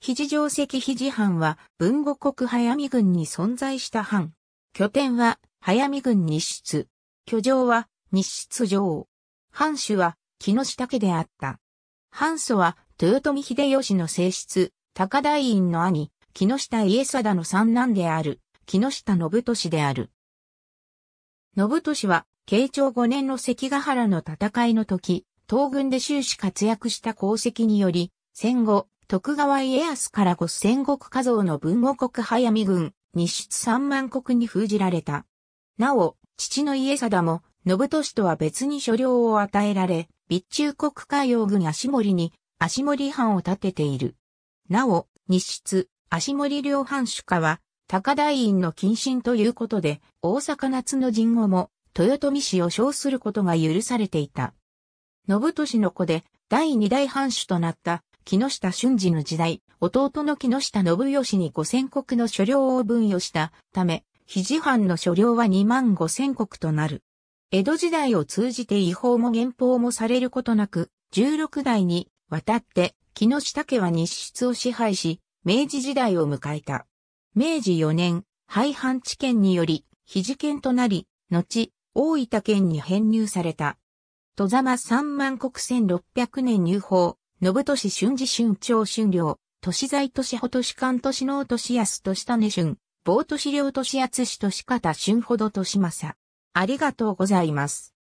肘城石肘藩は文後国早見郡に存在した藩。拠点は早見郡日出。居城は日出城。藩主は木下家であった。藩祖は豊臣秀吉の正室、高台院の兄、木下家貞の三男である、木下信俊である。信俊は、慶長5年の関ヶ原の戦いの時、東軍で終始活躍した功績により、戦後、徳川家康から五千石家像の文豪国早見軍、日出三万国に封じられた。なお、父の家貞も、信年とは別に所領を与えられ、備中国海洋軍足森に、足森藩を建てている。なお、日出、足森両藩主家は、高台院の謹慎ということで、大阪夏の陣後も、豊臣氏を称することが許されていた。信年の子で、第二代藩主となった木下俊治の時代、弟の木下信義に五千国の所領を分与したため、肘藩の所領は二万五千国となる。江戸時代を通じて違法も減法もされることなく、十六代に渡って木下家は日出を支配し、明治時代を迎えた。明治四年、廃藩置県により、肘県となり、後、大分県に編入された。戸様三万国千六百年入法、信俊春治春長春良、都市在都市保都市官都市能都市安都市種春、某都市良都市厚都市方春ほど都市政。ありがとうございます。